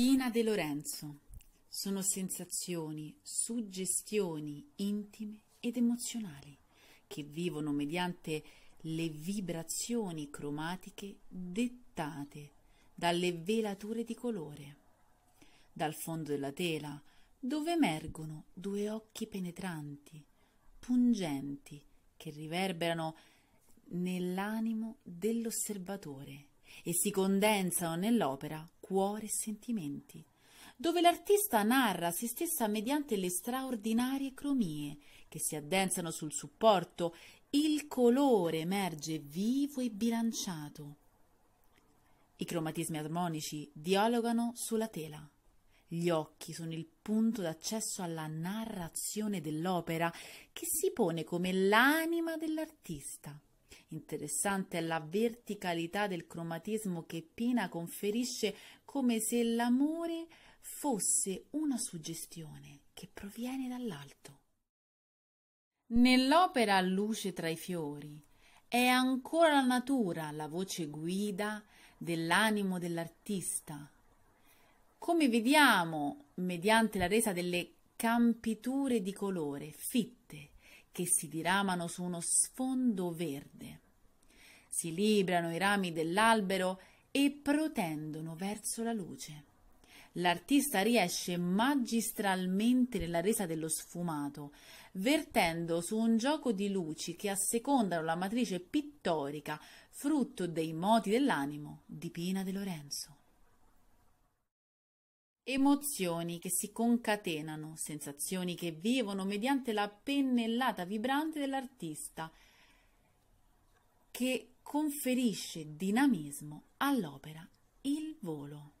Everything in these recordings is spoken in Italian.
Pina De Lorenzo. Sono sensazioni, suggestioni intime ed emozionali che vivono mediante le vibrazioni cromatiche dettate dalle velature di colore. Dal fondo della tela, dove emergono due occhi penetranti, pungenti, che riverberano nell'animo dell'osservatore e si condensano nell'opera cuore e sentimenti, dove l'artista narra se stessa mediante le straordinarie cromie che si addensano sul supporto, il colore emerge vivo e bilanciato. I cromatismi armonici dialogano sulla tela. Gli occhi sono il punto d'accesso alla narrazione dell'opera che si pone come l'anima dell'artista. Interessante è la verticalità del cromatismo che Pina conferisce come se l'amore fosse una suggestione che proviene dall'alto. Nell'opera Luce tra i fiori è ancora la natura la voce guida dell'animo dell'artista. Come vediamo, mediante la resa delle campiture di colore fitte che si diramano su uno sfondo verde. Si librano i rami dell'albero e protendono verso la luce. L'artista riesce magistralmente nella resa dello sfumato, vertendo su un gioco di luci che assecondano la matrice pittorica, frutto dei moti dell'animo di Pina De Lorenzo emozioni che si concatenano, sensazioni che vivono mediante la pennellata vibrante dell'artista che conferisce dinamismo all'opera Il volo.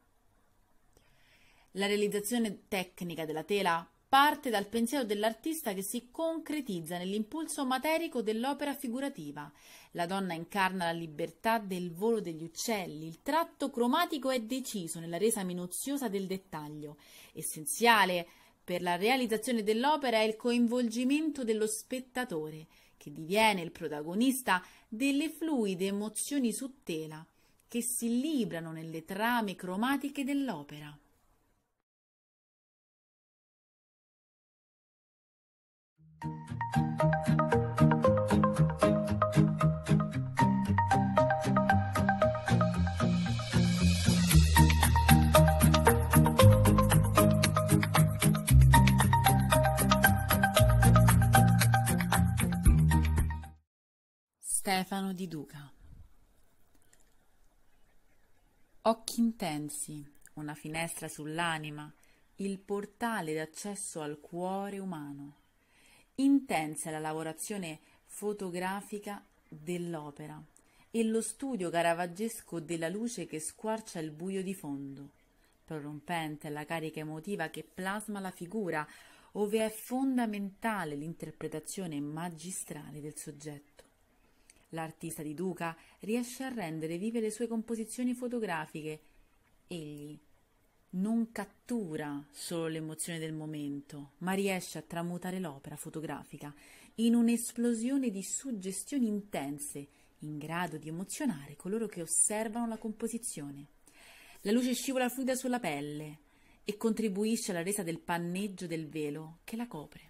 La realizzazione tecnica della tela parte dal pensiero dell'artista che si concretizza nell'impulso materico dell'opera figurativa. La donna incarna la libertà del volo degli uccelli, il tratto cromatico è deciso nella resa minuziosa del dettaglio. Essenziale per la realizzazione dell'opera è il coinvolgimento dello spettatore, che diviene il protagonista delle fluide emozioni su tela, che si librano nelle trame cromatiche dell'opera. Stefano di Duca Occhi intensi, una finestra sull'anima, il portale d'accesso al cuore umano. Intensa è la lavorazione fotografica dell'opera e lo studio caravaggesco della luce che squarcia il buio di fondo. Prorompente è la carica emotiva che plasma la figura, ove è fondamentale l'interpretazione magistrale del soggetto. L'artista di Duca riesce a rendere vive le sue composizioni fotografiche. Egli non cattura solo l'emozione del momento, ma riesce a tramutare l'opera fotografica in un'esplosione di suggestioni intense, in grado di emozionare coloro che osservano la composizione. La luce scivola fluida sulla pelle e contribuisce alla resa del panneggio del velo che la copre.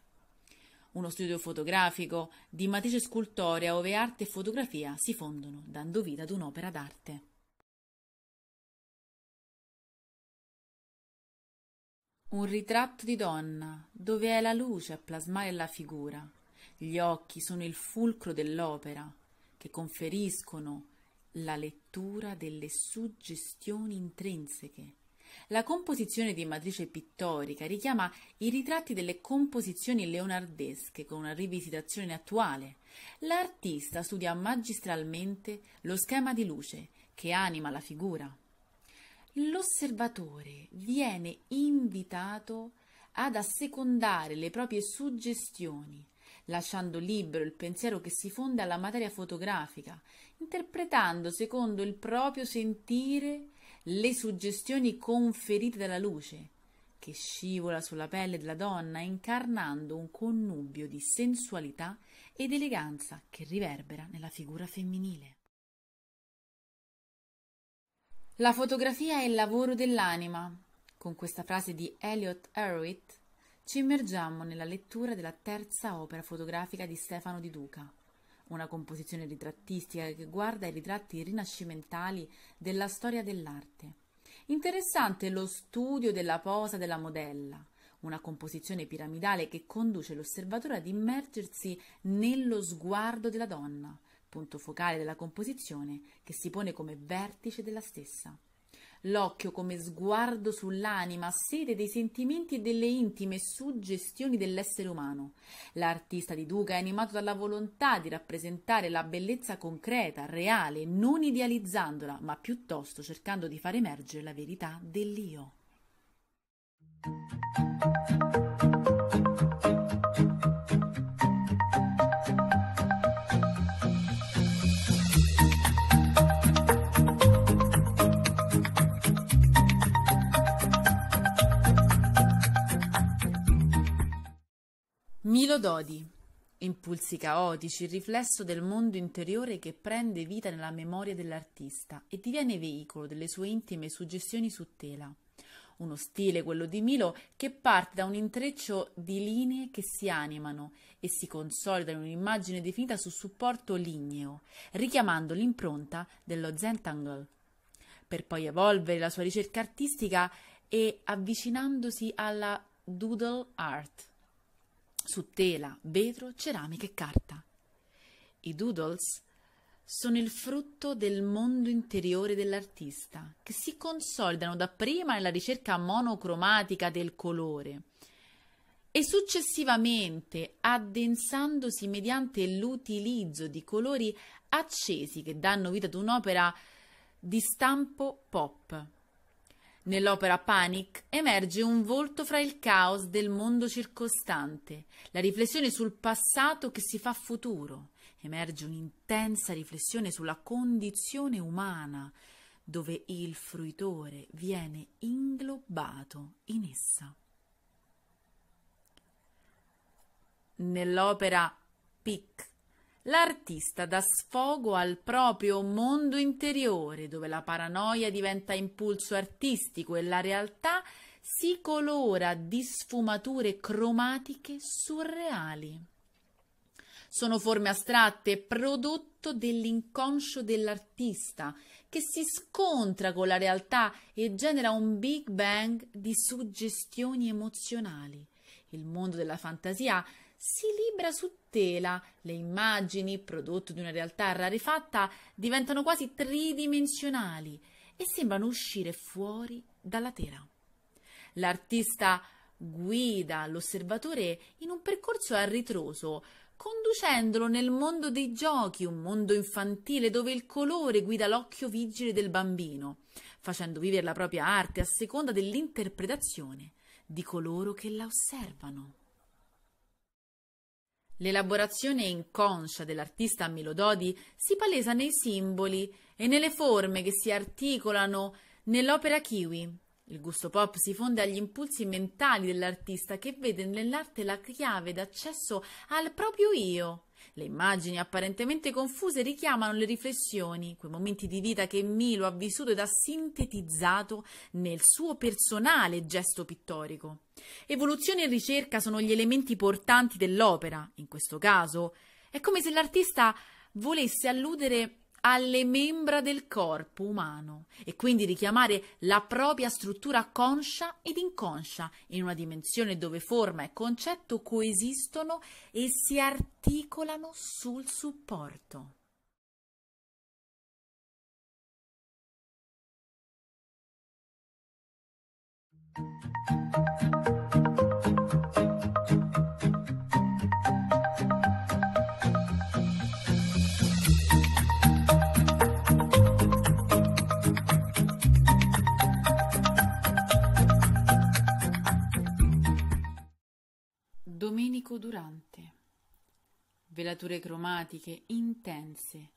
Uno studio fotografico di matrice scultorea ove arte e fotografia si fondono, dando vita ad un'opera d'arte. Un ritratto di donna, dove è la luce a plasmare la figura. Gli occhi sono il fulcro dell'opera, che conferiscono la lettura delle suggestioni intrinseche. La composizione di matrice pittorica richiama i ritratti delle composizioni leonardesche con una rivisitazione attuale. L'artista studia magistralmente lo schema di luce che anima la figura l'osservatore viene invitato ad assecondare le proprie suggestioni, lasciando libero il pensiero che si fonde alla materia fotografica, interpretando secondo il proprio sentire le suggestioni conferite dalla luce, che scivola sulla pelle della donna incarnando un connubio di sensualità ed eleganza che riverbera nella figura femminile. La fotografia è il lavoro dell'anima. Con questa frase di Elliot Erwitt ci immergiamo nella lettura della terza opera fotografica di Stefano Di Duca, una composizione ritrattistica che guarda i ritratti rinascimentali della storia dell'arte. Interessante lo studio della posa della modella, una composizione piramidale che conduce l'osservatore ad immergersi nello sguardo della donna, punto focale della composizione, che si pone come vertice della stessa. L'occhio come sguardo sull'anima, sede dei sentimenti e delle intime suggestioni dell'essere umano. L'artista di Duca è animato dalla volontà di rappresentare la bellezza concreta, reale, non idealizzandola, ma piuttosto cercando di far emergere la verità dell'io. Milo Dodi. Impulsi caotici, il riflesso del mondo interiore che prende vita nella memoria dell'artista e diviene veicolo delle sue intime suggestioni su tela. Uno stile, quello di Milo, che parte da un intreccio di linee che si animano e si consolida in un'immagine definita su supporto ligneo, richiamando l'impronta dello Zentangle, per poi evolvere la sua ricerca artistica e avvicinandosi alla doodle art su tela, vetro, ceramica e carta. I doodles sono il frutto del mondo interiore dell'artista, che si consolidano dapprima nella ricerca monocromatica del colore e successivamente addensandosi mediante l'utilizzo di colori accesi che danno vita ad un'opera di stampo pop. Nell'opera Panic emerge un volto fra il caos del mondo circostante, la riflessione sul passato che si fa futuro, emerge un'intensa riflessione sulla condizione umana, dove il fruitore viene inglobato in essa. Nell'opera Pic l'artista dà sfogo al proprio mondo interiore, dove la paranoia diventa impulso artistico e la realtà si colora di sfumature cromatiche surreali. Sono forme astratte prodotto dell'inconscio dell'artista che si scontra con la realtà e genera un Big Bang di suggestioni emozionali il mondo della fantasia si libra su tela, le immagini, prodotto di una realtà rarefatta, diventano quasi tridimensionali e sembrano uscire fuori dalla tela. L'artista guida l'osservatore in un percorso a ritroso, conducendolo nel mondo dei giochi, un mondo infantile dove il colore guida l'occhio vigile del bambino, facendo vivere la propria arte a seconda dell'interpretazione di coloro che la osservano. L'elaborazione inconscia dell'artista Melododi si palesa nei simboli e nelle forme che si articolano nell'opera kiwi. Il gusto pop si fonde agli impulsi mentali dell'artista che vede nell'arte la chiave d'accesso al proprio io, le immagini apparentemente confuse richiamano le riflessioni, quei momenti di vita che Milo ha vissuto ed ha sintetizzato nel suo personale gesto pittorico. Evoluzione e ricerca sono gli elementi portanti dell'opera, in questo caso. È come se l'artista volesse alludere alle membra del corpo umano e quindi richiamare la propria struttura conscia ed inconscia in una dimensione dove forma e concetto coesistono e si articolano sul supporto. Thank you. tonico durante. Velature cromatiche intense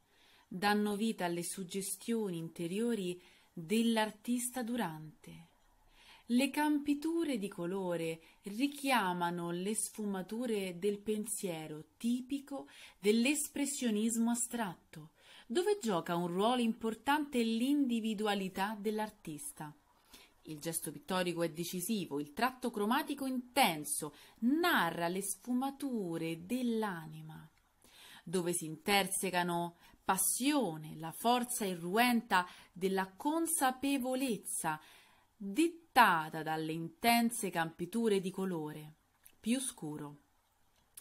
danno vita alle suggestioni interiori dell'artista durante. Le campiture di colore richiamano le sfumature del pensiero tipico dell'espressionismo astratto, dove gioca un ruolo importante l'individualità dell'artista. Il gesto pittorico è decisivo, il tratto cromatico intenso, narra le sfumature dell'anima, dove si intersecano passione, la forza irruenta della consapevolezza, dettata dalle intense campiture di colore, più scuro.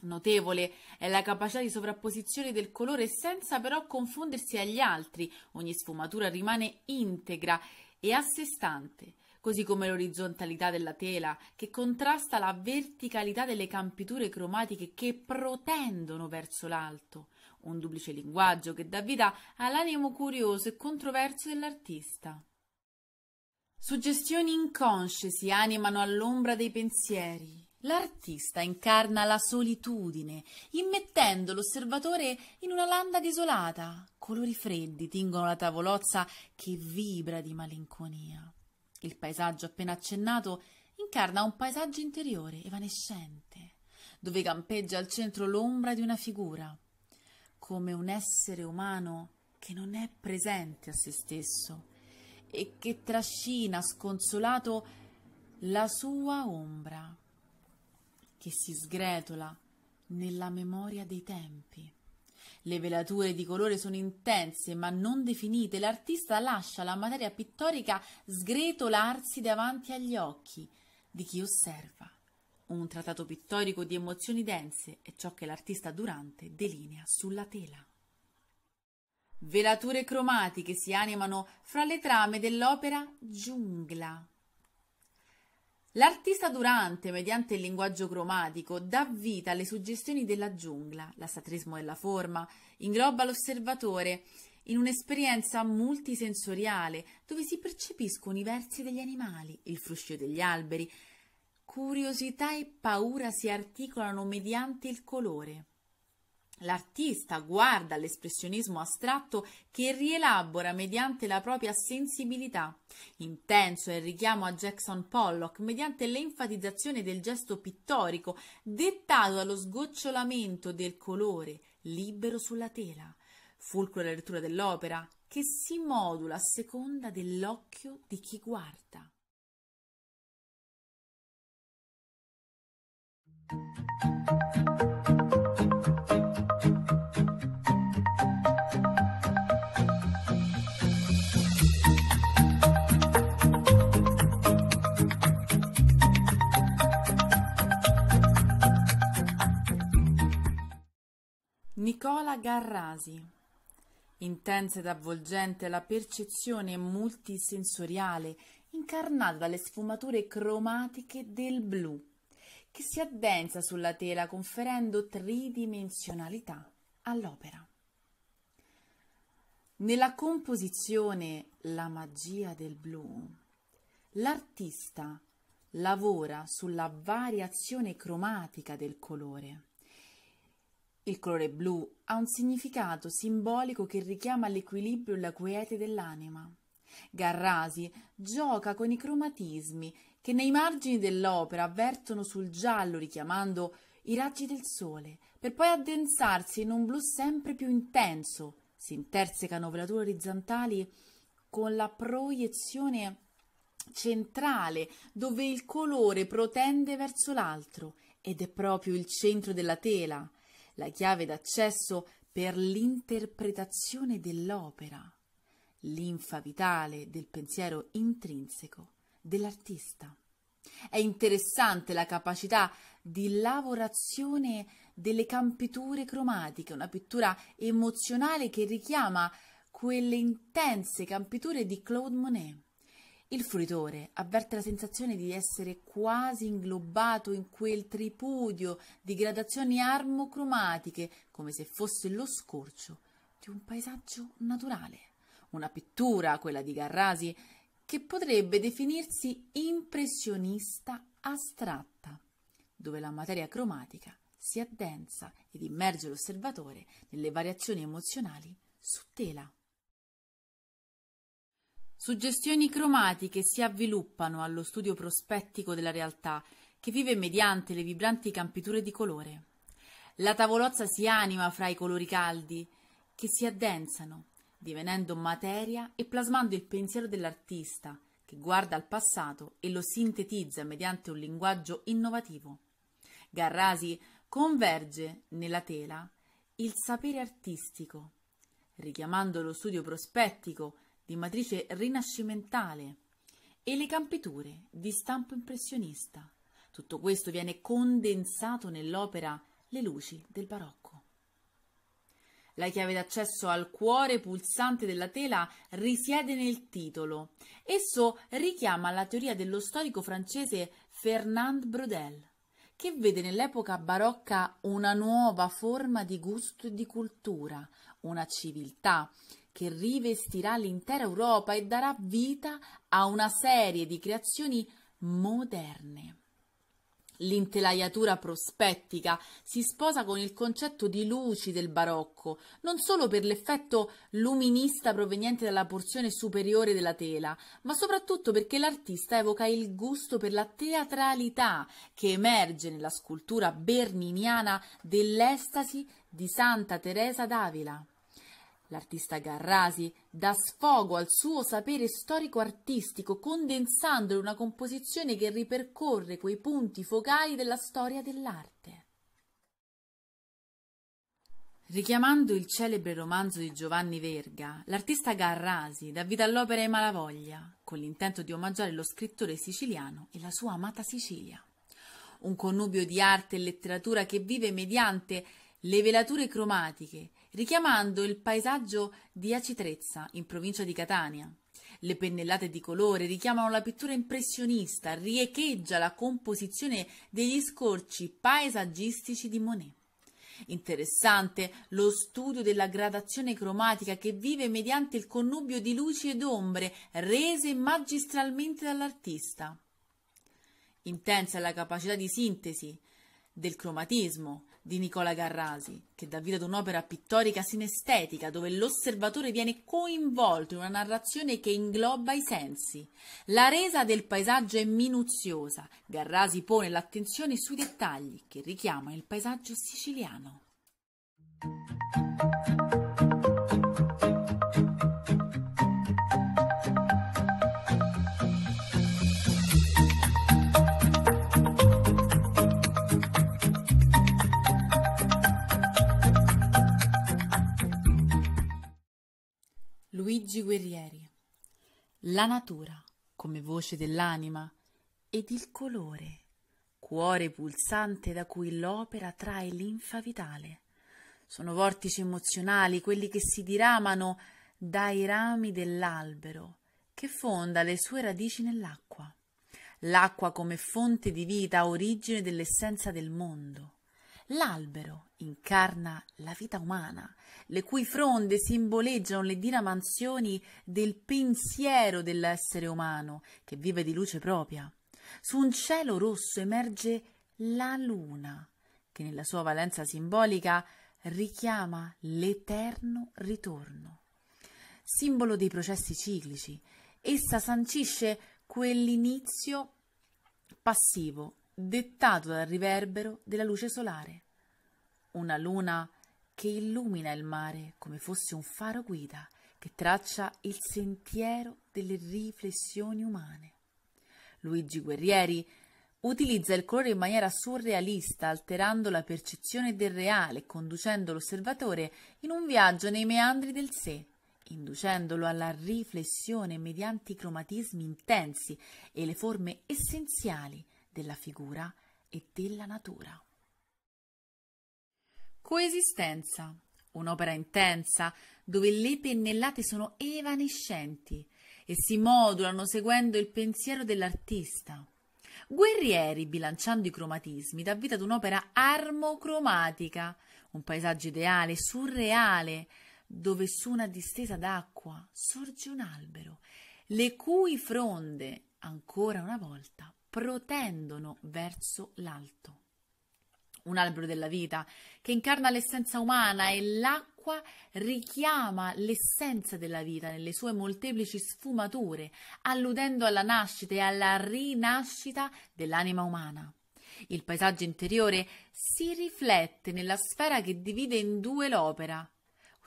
Notevole è la capacità di sovrapposizione del colore senza però confondersi agli altri, ogni sfumatura rimane integra e a sé stante, così come l'orizzontalità della tela, che contrasta la verticalità delle campiture cromatiche che protendono verso l'alto, un duplice linguaggio che dà vita all'animo curioso e controverso dell'artista. Suggestioni inconsce si animano all'ombra dei pensieri. L'artista incarna la solitudine, immettendo l'osservatore in una landa desolata. Colori freddi tingono la tavolozza che vibra di malinconia. Il paesaggio appena accennato incarna un paesaggio interiore, evanescente, dove campeggia al centro l'ombra di una figura, come un essere umano che non è presente a se stesso e che trascina sconsolato la sua ombra, che si sgretola nella memoria dei tempi. Le velature di colore sono intense ma non definite, l'artista lascia la materia pittorica sgretolarsi davanti agli occhi di chi osserva. Un trattato pittorico di emozioni dense è ciò che l'artista Durante delinea sulla tela. Velature cromatiche si animano fra le trame dell'opera Giungla L'artista Durante, mediante il linguaggio cromatico, dà vita alle suggestioni della giungla, l'assatrismo della forma, ingloba l'osservatore in un'esperienza multisensoriale dove si percepiscono i versi degli animali, il fruscio degli alberi. Curiosità e paura si articolano mediante il colore. L'artista guarda all'espressionismo astratto che rielabora mediante la propria sensibilità. Intenso è il richiamo a Jackson Pollock mediante l'enfatizzazione del gesto pittorico, dettato dallo sgocciolamento del colore libero sulla tela, fulcro della lettura dell'opera, che si modula a seconda dell'occhio di chi guarda. Nicola Garrasi. Intensa ed avvolgente la percezione multisensoriale incarnata dalle sfumature cromatiche del blu, che si addensa sulla tela conferendo tridimensionalità all'opera. Nella composizione La magia del blu, l'artista lavora sulla variazione cromatica del colore il colore blu ha un significato simbolico che richiama l'equilibrio e la quiete dell'anima. Garrasi gioca con i cromatismi che nei margini dell'opera avvertono sul giallo richiamando i raggi del sole, per poi addensarsi in un blu sempre più intenso. Si intersecano velature orizzontali con la proiezione centrale dove il colore protende verso l'altro ed è proprio il centro della tela la chiave d'accesso per l'interpretazione dell'opera, l'infa vitale del pensiero intrinseco dell'artista. È interessante la capacità di lavorazione delle campiture cromatiche, una pittura emozionale che richiama quelle intense campiture di Claude Monet. Il fruitore avverte la sensazione di essere quasi inglobato in quel tripudio di gradazioni armocromatiche, come se fosse lo scorcio di un paesaggio naturale. Una pittura, quella di Garrasi, che potrebbe definirsi impressionista astratta, dove la materia cromatica si addensa ed immerge l'osservatore nelle variazioni emozionali su tela. Suggestioni cromatiche si avviluppano allo studio prospettico della realtà, che vive mediante le vibranti campiture di colore. La tavolozza si anima fra i colori caldi, che si addensano, divenendo materia e plasmando il pensiero dell'artista, che guarda al passato e lo sintetizza mediante un linguaggio innovativo. Garrasi converge nella tela il sapere artistico, richiamando lo studio prospettico di matrice rinascimentale e le campiture di stampo impressionista. Tutto questo viene condensato nell'opera Le luci del barocco. La chiave d'accesso al cuore pulsante della tela risiede nel titolo. Esso richiama la teoria dello storico francese Fernand Brodel, che vede nell'epoca barocca una nuova forma di gusto e di cultura, una civiltà che rivestirà l'intera Europa e darà vita a una serie di creazioni moderne. L'intelaiatura prospettica si sposa con il concetto di luci del barocco, non solo per l'effetto luminista proveniente dalla porzione superiore della tela, ma soprattutto perché l'artista evoca il gusto per la teatralità che emerge nella scultura berniniana dell'estasi di Santa Teresa d'Avila. L'artista Garrasi dà sfogo al suo sapere storico-artistico condensando in una composizione che ripercorre quei punti focali della storia dell'arte. Richiamando il celebre romanzo di Giovanni Verga, l'artista Garrasi dà vita all'opera I Malavoglia, con l'intento di omaggiare lo scrittore siciliano e la sua amata Sicilia. Un connubio di arte e letteratura che vive mediante le velature cromatiche, richiamando il paesaggio di Acitrezza, in provincia di Catania. Le pennellate di colore richiamano la pittura impressionista, riecheggia la composizione degli scorci paesaggistici di Monet. Interessante lo studio della gradazione cromatica che vive mediante il connubio di luci ed ombre rese magistralmente dall'artista. Intensa è la capacità di sintesi del cromatismo, di Nicola Garrasi, che dà vita ad un'opera pittorica sinestetica dove l'osservatore viene coinvolto in una narrazione che ingloba i sensi. La resa del paesaggio è minuziosa. Garrasi pone l'attenzione sui dettagli che richiama il paesaggio siciliano. Luigi Guerrieri. La natura come voce dell'anima ed il colore, cuore pulsante da cui l'opera trae linfa vitale. Sono vortici emozionali quelli che si diramano dai rami dell'albero che fonda le sue radici nell'acqua. L'acqua come fonte di vita, origine dell'essenza del mondo. L'albero incarna la vita umana, le cui fronde simboleggiano le dinamansioni del pensiero dell'essere umano che vive di luce propria. Su un cielo rosso emerge la luna, che nella sua valenza simbolica richiama l'eterno ritorno. Simbolo dei processi ciclici, essa sancisce quell'inizio passivo dettato dal riverbero della luce solare. Una luna che illumina il mare come fosse un faro guida che traccia il sentiero delle riflessioni umane. Luigi Guerrieri utilizza il colore in maniera surrealista, alterando la percezione del reale, conducendo l'osservatore in un viaggio nei meandri del sé, inducendolo alla riflessione mediante i cromatismi intensi e le forme essenziali della figura e della natura. Coesistenza, un'opera intensa dove le pennellate sono evanescenti e si modulano seguendo il pensiero dell'artista. Guerrieri, bilanciando i cromatismi, dà vita ad un'opera armocromatica, un paesaggio ideale, surreale, dove su una distesa d'acqua sorge un albero, le cui fronde, ancora una volta, protendono verso l'alto. Un albero della vita che incarna l'essenza umana e l'acqua richiama l'essenza della vita nelle sue molteplici sfumature, alludendo alla nascita e alla rinascita dell'anima umana. Il paesaggio interiore si riflette nella sfera che divide in due l'opera,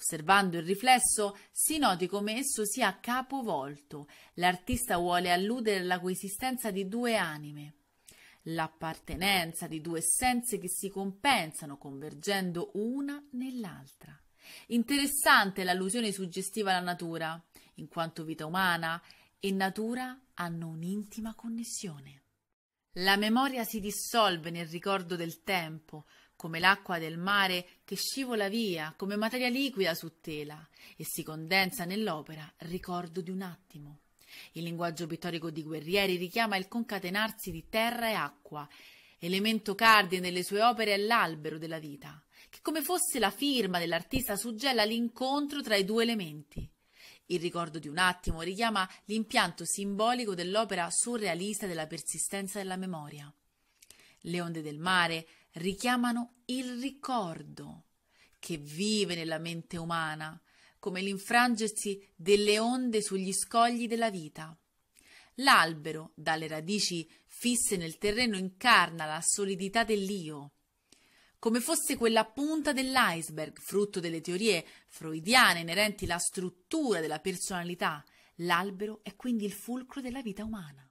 Osservando il riflesso si noti come esso sia capovolto. L'artista vuole alludere alla coesistenza di due anime, l'appartenenza di due essenze che si compensano convergendo una nell'altra. Interessante l'allusione suggestiva alla natura, in quanto vita umana e natura hanno un'intima connessione. La memoria si dissolve nel ricordo del tempo, come l'acqua del mare che scivola via come materia liquida su tela e si condensa nell'opera ricordo di un attimo. Il linguaggio pittorico di Guerrieri richiama il concatenarsi di terra e acqua. Elemento cardine delle sue opere è l'albero della vita, che come fosse la firma dell'artista suggella l'incontro tra i due elementi. Il ricordo di un attimo richiama l'impianto simbolico dell'opera surrealista della persistenza della memoria. Le onde del mare richiamano il ricordo che vive nella mente umana, come l'infrangersi delle onde sugli scogli della vita. L'albero, dalle radici fisse nel terreno, incarna la solidità dell'io, come fosse quella punta dell'iceberg, frutto delle teorie freudiane inerenti alla struttura della personalità. L'albero è quindi il fulcro della vita umana.